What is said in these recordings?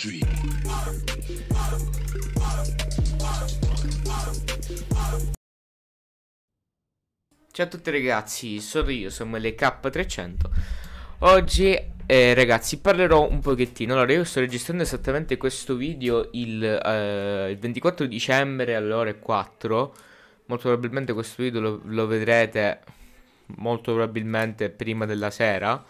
Street. Ciao a tutti ragazzi, sono io, sono le 300 Oggi eh, ragazzi parlerò un pochettino Allora io sto registrando esattamente questo video il, eh, il 24 dicembre alle ore 4 Molto probabilmente questo video lo, lo vedrete molto probabilmente prima della sera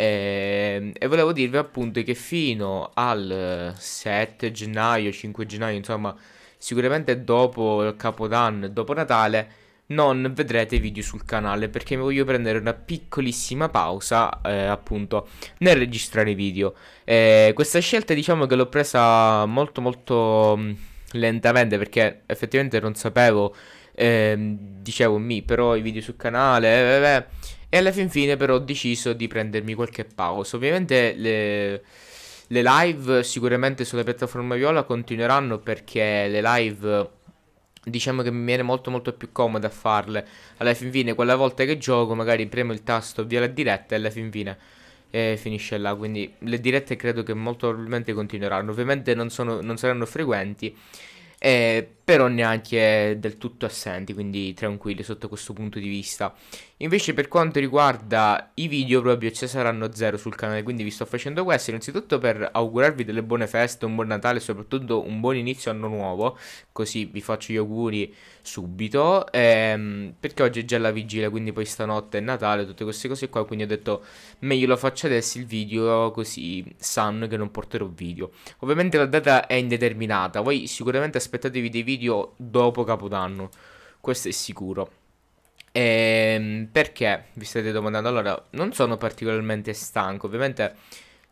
Ehm, e, volevo dirvi appunto che fino al 7 gennaio, 5 gennaio, insomma, sicuramente dopo il Capodanno dopo Natale non vedrete video sul canale perché mi voglio prendere una piccolissima pausa eh, appunto nel registrare video eh, questa scelta diciamo che l'ho presa molto molto mm, lentamente perché effettivamente non sapevo ehm, dicevo mi però i video sul canale eh, eh, eh. e alla fin fine però ho deciso di prendermi qualche pausa ovviamente le, le live sicuramente sulla piattaforma viola continueranno perché le live diciamo che mi viene molto molto più comodo a farle alla fin fine quella volta che gioco magari premo il tasto via la diretta e alla fin fine eh, finisce là quindi le dirette credo che molto probabilmente continueranno ovviamente non, sono, non saranno frequenti eh, però neanche del tutto assenti, quindi tranquilli sotto questo punto di vista. Invece per quanto riguarda i video proprio ci saranno zero sul canale, quindi vi sto facendo questo innanzitutto per augurarvi delle buone feste, un buon Natale e soprattutto un buon inizio anno nuovo, così vi faccio gli auguri subito, ehm, perché oggi è già la vigilia, quindi poi stanotte è Natale, tutte queste cose qua, quindi ho detto meglio lo faccio adesso il video così sanno che non porterò video. Ovviamente la data è indeterminata, voi sicuramente aspettatevi dei video dopo Capodanno, questo è sicuro. E ehm, perché vi state domandando? Allora, non sono particolarmente stanco, ovviamente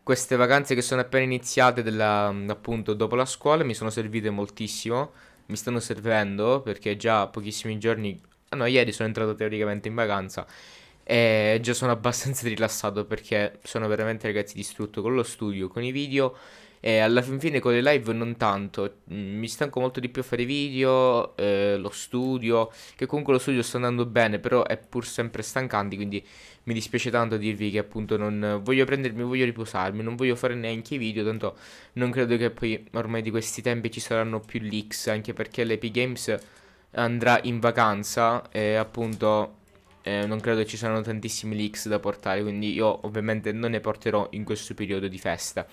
queste vacanze che sono appena iniziate della, appunto dopo la scuola mi sono servite moltissimo, mi stanno servendo perché già pochissimi giorni, ah no, ieri sono entrato teoricamente in vacanza e già sono abbastanza rilassato perché sono veramente ragazzi distrutto con lo studio, con i video e alla fin fine con le live non tanto, mm, mi stanco molto di più a fare video, eh, lo studio, che comunque lo studio sta andando bene, però è pur sempre stancante, quindi mi dispiace tanto dirvi che appunto non voglio prendermi, voglio riposarmi, non voglio fare neanche i video, tanto non credo che poi ormai di questi tempi ci saranno più leaks, anche perché l'Epic Games andrà in vacanza e appunto eh, non credo ci saranno tantissimi leaks da portare, quindi io ovviamente non ne porterò in questo periodo di festa.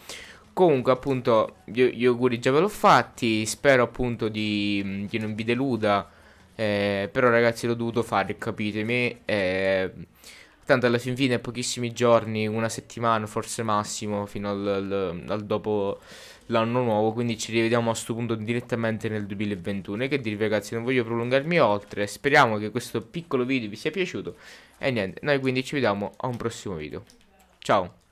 Comunque appunto io, gli auguri già ve l'ho fatti, spero appunto di, che non vi deluda, eh, però ragazzi l'ho dovuto fare, capitemi. Eh, Tanto alla fin fine pochissimi giorni, una settimana forse massimo, fino al, al, al dopo l'anno nuovo, quindi ci rivediamo a questo punto direttamente nel 2021. E che dirvi ragazzi, non voglio prolungarmi oltre, speriamo che questo piccolo video vi sia piaciuto. E niente, noi quindi ci vediamo a un prossimo video. Ciao!